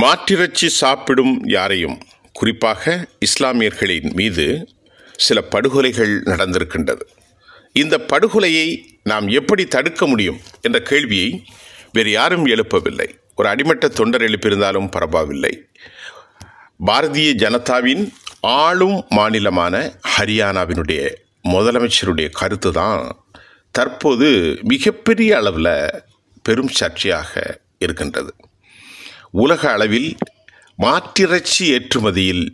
மாற்றிறைச்சி சாப்பிடும் யாரையும் குறிப்பாக இஸ்லாமியர்களின் மீது சில படுகொலைகள் நடந்திருக்கின்றது இந்த படுகொலையை நாம் எப்படி தடுக்க முடியும் என்ற கேள்வியை வேறு யாரும் எழுப்பவில்லை ஒரு அடிமட்ட தொண்டர் எழுப்பியிருந்தாலும் பரவாயில்லை பாரதிய ஜனதாவின் ஆளும் மாநிலமான ஹரியானாவினுடைய முதலமைச்சருடைய கருத்து தான் தற்போது மிகப்பெரிய அளவில் பெரும் சர்ச்சையாக இருக்கின்றது உலக அளவில் மாற்றிறைச்சி ஏற்றுமதியில்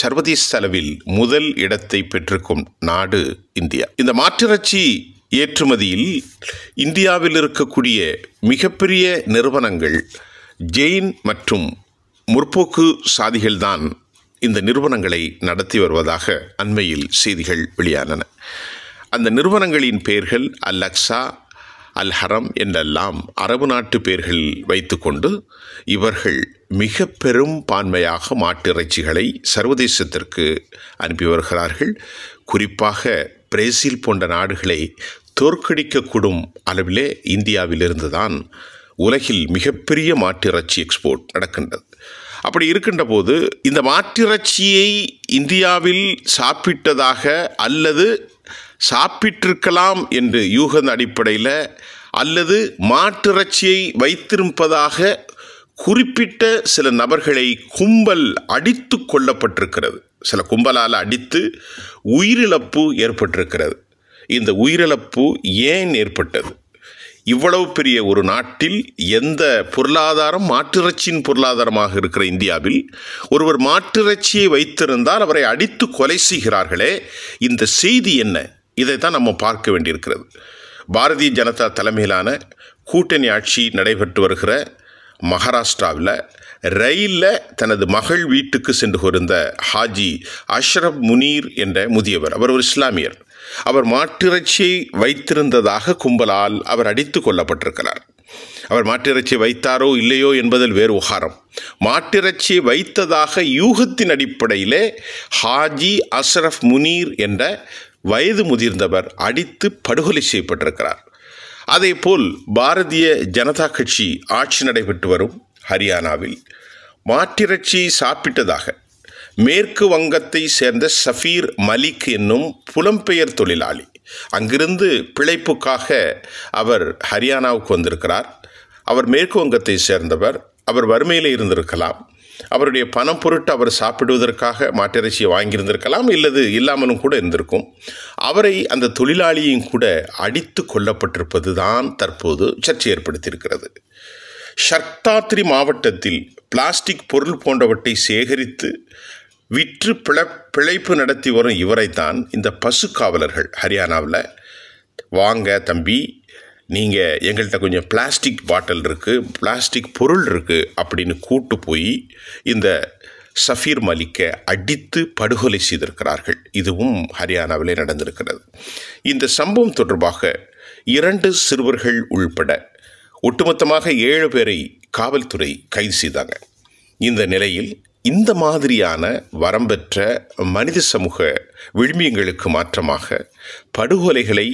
சர்வதேச அளவில் முதல் இடத்தை பெற்றிருக்கும் நாடு இந்தியா இந்த மாற்றிறைச்சி ஏற்றுமதியில் இந்தியாவில் இருக்கக்கூடிய மிகப்பெரிய நிறுவனங்கள் ஜெயின் மற்றும் முற்போக்கு சாதிகள்தான் இந்த நிறுவனங்களை நடத்தி வருவதாக அண்மையில் செய்திகள் வெளியானன அந்த நிறுவனங்களின் பெயர்கள் அலக்சா அல் ஹரம் என்றெல்லாம் அரபு நாட்டு பேர்கள் வைத்துக்கொண்டு இவர்கள் மிக பெரும் பான்மையாக மாட்டிறைச்சிகளை சர்வதேசத்திற்கு அனுப்பி வருகிறார்கள் குறிப்பாக பிரேசில் போன்ற நாடுகளை தோற்கடிக்கக்கூடும் அளவிலே இந்தியாவிலிருந்து தான் உலகில் மிகப்பெரிய மாட்டிறைச்சி எக்ஸ்போர்ட் நடக்கின்றது அப்படி இருக்கின்ற போது இந்த மாட்டிறைச்சியை இந்தியாவில் சாப்பிட்டதாக அல்லது சாப்பிட்டிருக்கலாம் என்று யூகந்த அடிப்படையில் அல்லது மாட்டிறைச்சியை வைத்திருப்பதாக குறிப்பிட்ட சில நபர்களை கும்பல் அடித்து கொல்லப்பட்டிருக்கிறது சில கும்பலால் அடித்து உயிரிழப்பு ஏற்பட்டிருக்கிறது இந்த உயிரிழப்பு ஏன் ஏற்பட்டது இவ்வளவு பெரிய ஒரு நாட்டில் எந்த பொருளாதாரம் மாட்டிறைச்சியின் பொருளாதாரமாக இருக்கிற இந்தியாவில் ஒருவர் மாட்டிறைச்சியை வைத்திருந்தால் அவரை அடித்து கொலை செய்கிறார்களே இந்த செய்தி என்ன இதைத்தான் நம்ம பார்க்க வேண்டியிருக்கிறது பாரதிய ஜனதா தலைமையிலான கூட்டணி ஆட்சி நடைபெற்று வருகிற மகாராஷ்டிராவில் ரயிலில் தனது மகள் வீட்டுக்கு சென்று கொண்டிருந்த ஹாஜி அஷ்ரப் முனீர் என்ற முதியவர் அவர் ஒரு இஸ்லாமியர் அவர் மாட்டிறைச்சியை வைத்திருந்ததாக கும்பலால் அவர் அடித்து கொல்லப்பட்டிருக்கிறார் அவர் மாட்டிறைச்சி வைத்தாரோ இல்லையோ என்பதில் வேறு உகாரம் மாட்டிறைச்சி வைத்ததாக யூகத்தின் அடிப்படையிலே ஹாஜி அஷ்ரஃப் முனீர் என்ற வயது முதிர்ந்தவர் அடித்து படுகொலை செய்யப்பட்டிருக்கிறார் அதேபோல் பாரதிய ஜனதா கட்சி ஆட்சி நடைபெற்று வரும் ஹரியானாவில் மாட்டிறைச்சி சாப்பிட்டதாக மேற்கு வங்கத்தை சேர்ந்த சஃபீர் மலிக் என்னும் புலம்பெயர் தொழிலாளி அங்கிருந்து பிழைப்புக்காக அவர் ஹரியானாவுக்கு வந்திருக்கிறார் அவர் மேற்கு வங்கத்தை சேர்ந்தவர் அவர் வறுமையில் இருந்திருக்கலாம் அவருடைய பணம் பொருட்டு அவர் சாப்பிடுவதற்காக மாட்டிறைச்சியை வாங்கியிருந்திருக்கலாம் இல்லது இல்லாமலும் கூட இருந்திருக்கும் அவரை அந்த தொழிலாளியும் கூட அடித்து கொல்லப்பட்டிருப்பது தான் தற்போது சர்ச்சை ஏற்படுத்தியிருக்கிறது ஷர்தாத்ரி மாவட்டத்தில் பிளாஸ்டிக் பொருள் போன்றவற்றை சேகரித்து விற்று பிழ பிழைப்பு நடத்தி வரும் இவரைத்தான் இந்த பசு காவலர்கள் ஹரியானாவில் வாங்க தம்பி நீங்கள் எங்கள்கிட்ட கொஞ்சம் பிளாஸ்டிக் பாட்டில் இருக்குது பிளாஸ்டிக் பொருள் இருக்குது அப்படின்னு கூட்டு போய் இந்த சஃபீர் மலிக்கை அடித்து படுகொலை செய்திருக்கிறார்கள் இதுவும் ஹரியானாவிலே நடந்திருக்கிறது இந்த சம்பவம் தொடர்பாக இரண்டு சிறுவர்கள் உள்பட ஒட்டுமொத்தமாக ஏழு பேரை காவல்துறை கைது செய்தாங்க இந்த நிலையில் இந்த மாதிரியான வரம்பெற்ற மனித சமூக விழுமியங்களுக்கு மாற்றமாக படுகொலைகளை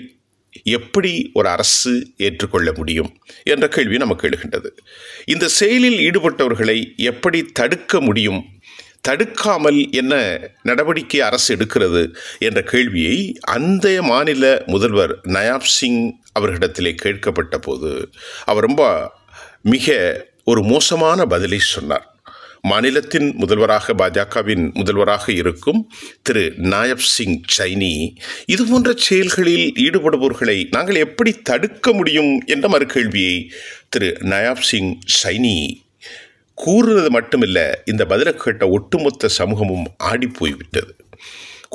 எப்படி ஒரு அரசு ஏற்றுக்கொள்ள முடியும் என்ற கேள்வி நமக்கு எழுகின்றது இந்த செயலில் ஈடுபட்டவர்களை எப்படி தடுக்க முடியும் தடுக்காமல் என்ன நடவடிக்கை அரசு எடுக்கிறது என்ற கேள்வியை அந்த மாநில முதல்வர் நயாப் சிங் அவர்களிடத்திலே கேட்கப்பட்ட போது அவர் ரொம்ப மிக ஒரு மோசமான பதிலை சொன்னார் மாநிலத்தின் முதல்வராக பாஜகவின் முதல்வராக இருக்கும் திரு நாயப் சிங் சைனி இதுபோன்ற செயல்களில் ஈடுபடுபவர்களை நாங்கள் எப்படி தடுக்க முடியும் என்ற மறுகேள்வியை திரு நயாப் சிங் சைனி கூறுறது மட்டுமில்லை இந்த பதிலை கேட்ட ஒட்டுமொத்த சமூகமும் ஆடி போய்விட்டது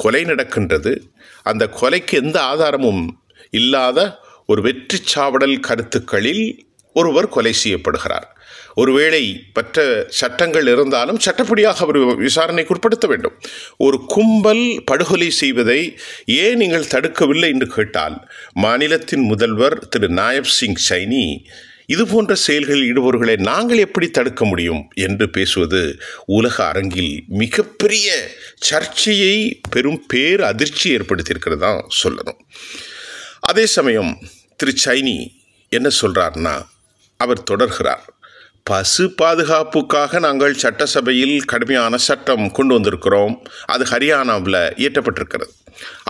கொலை நடக்கின்றது அந்த கொலைக்கு எந்த ஆதாரமும் இல்லாத ஒரு வெற்றி சாவடல் கருத்துக்களில் ஒருவர் கொலை செய்யப்படுகிறார் ஒருவேளை பற்ற சட்டங்கள் இருந்தாலும் சட்டப்படியாக அவர் விசாரணைக்கு உட்படுத்த வேண்டும் ஒரு கும்பல் படுகொலை செய்வதை ஏன் நீங்கள் தடுக்கவில்லை என்று கேட்டால் மாநிலத்தின் முதல்வர் திரு நாயப் சிங் சைனி இதுபோன்ற செயல்களில் ஈடுபவர்களை நாங்கள் எப்படி தடுக்க முடியும் என்று பேசுவது உலக அரங்கில் மிகப்பெரிய சர்ச்சையை பெரும் பேர் அதிர்ச்சி ஏற்படுத்தியிருக்கிறது தான் சொல்லணும் அதே சமயம் திரு சைனி என்ன சொல்கிறார்னா அவர் தொடர்கிறார் பசு பாதுகாப்புக்காக நாங்கள் சட்டசபையில் கடுமையான சட்டம் கொண்டு வந்திருக்கிறோம் அது ஹரியானாவில் இயற்றப்பட்டிருக்கிறது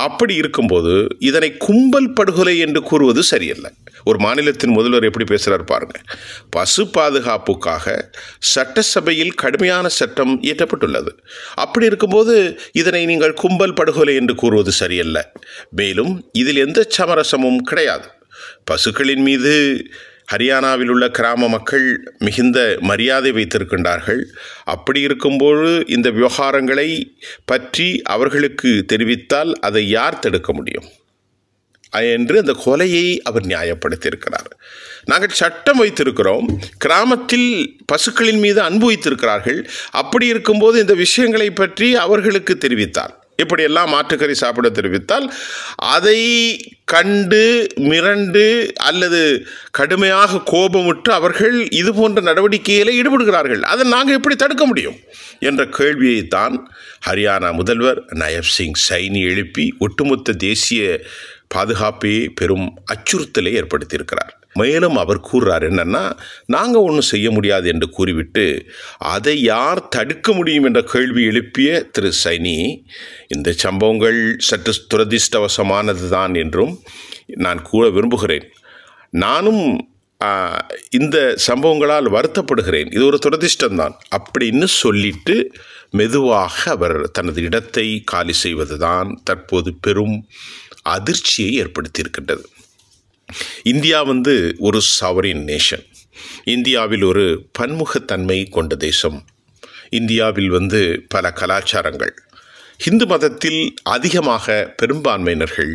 அப்படி இருக்கும்போது இதனை கும்பல் படுகொலை என்று கூறுவது சரியல்ல ஒரு மாநிலத்தின் முதல்வர் எப்படி பேசுகிறார் பாருங்கள் பசு பாதுகாப்புக்காக சட்டசபையில் கடுமையான சட்டம் இயற்றப்பட்டுள்ளது அப்படி இருக்கும்போது இதனை நீங்கள் கும்பல் படுகொலை என்று கூறுவது சரியல்ல மேலும் இதில் எந்த சமரசமும் கிடையாது பசுக்களின் மீது ஹரியானாவில் உள்ள கிராம மக்கள் மிகுந்த மரியாதை வைத்திருக்கின்றார்கள் அப்படி இருக்கும்போது இந்த விவகாரங்களை பற்றி அவர்களுக்கு தெரிவித்தால் அதை யார் தடுக்க முடியும் என்று அந்த கொலையை அவர் நியாயப்படுத்தியிருக்கிறார் நாங்கள் சட்டம் வைத்திருக்கிறோம் கிராமத்தில் பசுக்களின் மீது அன்பு வைத்திருக்கிறார்கள் அப்படி இருக்கும்போது இந்த விஷயங்களை பற்றி அவர்களுக்கு தெரிவித்தார் இப்படியெல்லாம் மாட்டுக்கறி சாப்பிட தெரிவித்தால் அதை கண்டு மிரண்டு அல்லது கடுமையாக கோபமுற்று அவர்கள் இது போன்ற நடவடிக்கையில் ஈடுபடுகிறார்கள் அதை நாங்கள் எப்படி தடுக்க முடியும் என்ற கேள்வியைத்தான் ஹரியானா முதல்வர் நயப் சிங் சைனி எழுப்பி ஒட்டுமொத்த தேசிய பாதுகாப்பே பெரும் அச்சுறுத்தலை ஏற்படுத்தியிருக்கிறார் மேலும் அவர் கூறுறார் என்னன்னா நாங்கள் ஒன்றும் செய்ய முடியாது என்று கூறிவிட்டு அதை யார் தடுக்க முடியும் என்ற கேள்வி எழுப்பிய திரு சைனி இந்த சம்பவங்கள் சற்று துரதிருஷ்டவசமானது தான் என்றும் நான் கூற விரும்புகிறேன் நானும் இந்த சம்பவங்களால் வருத்தப்படுகிறேன் இது ஒரு துரதிருஷ்டம்தான் அப்படின்னு சொல்லிட்டு மெதுவாக அவர் தனது இடத்தை காலி செய்வதுதான் தற்போது பெரும் அதிர்ச்சியை ஏற்படுத்தியிருக்கின்றது இந்தியா வந்து ஒரு சவரின் நேஷன் இந்தியாவில் ஒரு பன்முகத்தன்மை கொண்ட தேசம் இந்தியாவில் வந்து பல கலாச்சாரங்கள் இந்து மதத்தில் அதிகமாக பெரும்பான்மையினர்கள்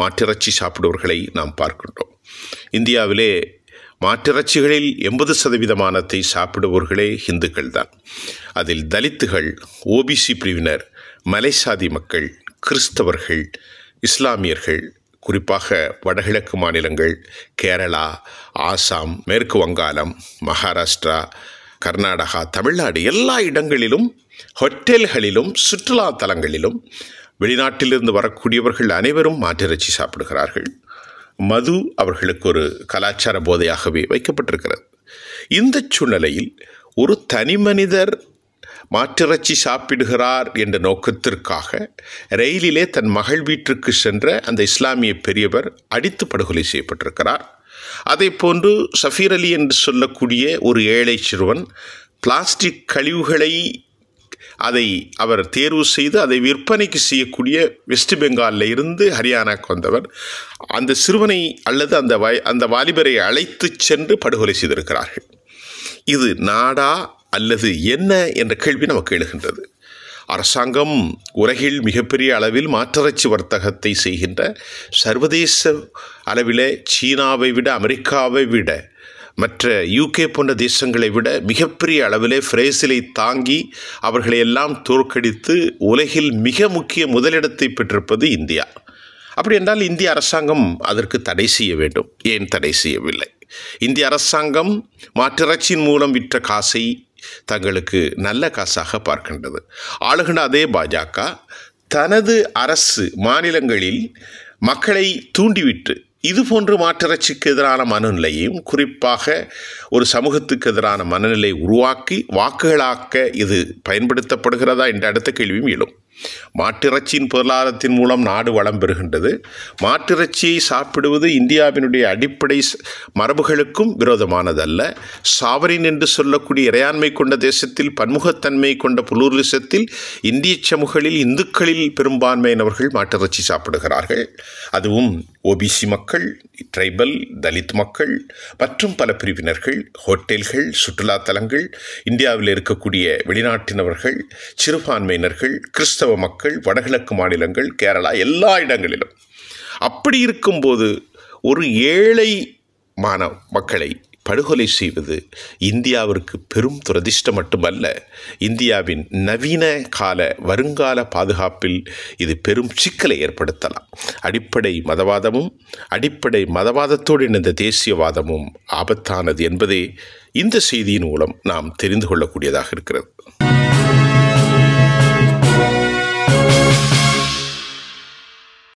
மாற்றிறச்சி சாப்பிடுவர்களை நாம் பார்க்கின்றோம் இந்தியாவிலே மாற்றிறச்சிகளில் எண்பது சதவீதமானத்தை சாப்பிடுபவர்களே இந்துக்கள் தான் அதில் தலித்துகள் ஓபிசி பிரிவினர் மலைசாதி மக்கள் கிறிஸ்தவர்கள் இஸ்லாமியர்கள் குறிப்பாக வடகிழக்கு மாநிலங்கள் கேரளா ஆசாம் மேற்கு வங்காளம் மகாராஷ்டிரா கர்நாடகா தமிழ்நாடு எல்லா இடங்களிலும் ஹோட்டல்களிலும் சுற்றுலா தலங்களிலும் வெளிநாட்டிலிருந்து வரக்கூடியவர்கள் அனைவரும் மாற்றிறச்சி சாப்பிடுகிறார்கள் மது அவர்களுக்கு ஒரு கலாச்சார போதையாகவே வைக்கப்பட்டிருக்கிறது இந்த சூழ்நிலையில் ஒரு தனி மனிதர் மாட்டிறைச்சி சாப்பிடுகிறார் என்ற நோக்கத்திற்காக ரயிலிலே தன் மகள் வீட்டிற்கு சென்ற அந்த இஸ்லாமிய பெரியவர் அடித்து படுகொலை செய்யப்பட்டிருக்கிறார் அதே போன்று சஃபீர் அலி என்று சொல்லக்கூடிய ஒரு ஏழை சிறுவன் பிளாஸ்டிக் கழிவுகளை அதை அவர் தேர்வு செய்து அதை விற்பனைக்கு செய்யக்கூடிய வெஸ்ட் பெங்காலில் இருந்து ஹரியானாக்கு வந்தவர் அந்த சிறுவனை அல்லது அந்த வய அந்த வாலிபரை அழைத்து சென்று படுகொலை செய்திருக்கிறார்கள் இது நாடா அல்லது என்ன என்ற கேள்வி நமக்கு எழுகின்றது அரசாங்கம் உலகில் மிகப்பெரிய அளவில் மாற்றரைச்சி வர்த்தகத்தை செய்கின்ற சர்வதேச அளவில் சீனாவை விட அமெரிக்காவை விட மற்ற யூகே போன்ற தேசங்களை விட மிகப்பெரிய அளவிலே பிரேசிலை தாங்கி அவர்களை எல்லாம் தோற்கடித்து உலகில் மிக முக்கிய முதலிடத்தை பெற்றிருப்பது இந்தியா அப்படி என்றால் இந்திய அரசாங்கம் அதற்கு தடை செய்ய வேண்டும் ஏன் தடை செய்யவில்லை இந்திய அரசாங்கம் மாற்றிறச்சியின் மூலம் விற்ற காசை தங்களுக்கு நல்ல காசாக பார்க்கின்றது ஆளுகின்ற அதே பாஜக தனது அரசு மாநிலங்களில் மக்களை தூண்டிவிட்டு இது போன்று மாற்றரட்சிக்கு எதிரான மனநிலையும் குறிப்பாக ஒரு சமூகத்துக்கு எதிரான மனநிலை உருவாக்கி வாக்குகளாக்க இது பயன்படுத்தப்படுகிறதா என்ற அடுத்த கேள்வியும் எழும் மாட்டிறைச்சியின் பொருளாதாரத்தின் மூலம் நாடு வளம் பெறுகின்றது மாட்டிறைச்சியை சாப்பிடுவது இந்தியாவினுடைய அடிப்படை மரபுகளுக்கும் விரோதமானதல்ல சாவரின் என்று சொல்லக்கூடிய இறையாண்மை கொண்ட தேசத்தில் பன்முகத்தன்மை கொண்ட புலூர்லிசத்தில் இந்திய சமூகங்களில் இந்துக்களில் பெரும்பான்மையினவர்கள் மாட்டிறைச்சி சாப்பிடுகிறார்கள் அதுவும் ஓபிசி மக்கள் ட்ரைபல் தலித் மக்கள் மற்றும் பல பிரிவினர்கள் ஹோட்டல்கள் சுற்றுலா தலங்கள் இந்தியாவில் இருக்கக்கூடிய வெளிநாட்டினவர்கள் சிறுபான்மையினர்கள் கிறிஸ்தவ கிறிஸ்தவ மக்கள் வடகிழக்கு மாநிலங்கள் கேரளா எல்லா இடங்களிலும் அப்படி இருக்கும்போது ஒரு ஏழை மான மக்களை படுகொலை செய்வது இந்தியாவிற்கு பெரும் துரதிர்ஷ்டம் மட்டுமல்ல இந்தியாவின் நவீன கால வருங்கால பாதுகாப்பில் இது பெரும் சிக்கலை ஏற்படுத்தலாம் அடிப்படை மதவாதமும் அடிப்படை மதவாதத்தோடு இணைந்த தேசியவாதமும் ஆபத்தானது என்பதே இந்த செய்தியின் மூலம் நாம் தெரிந்து கொள்ளக்கூடியதாக இருக்கிறது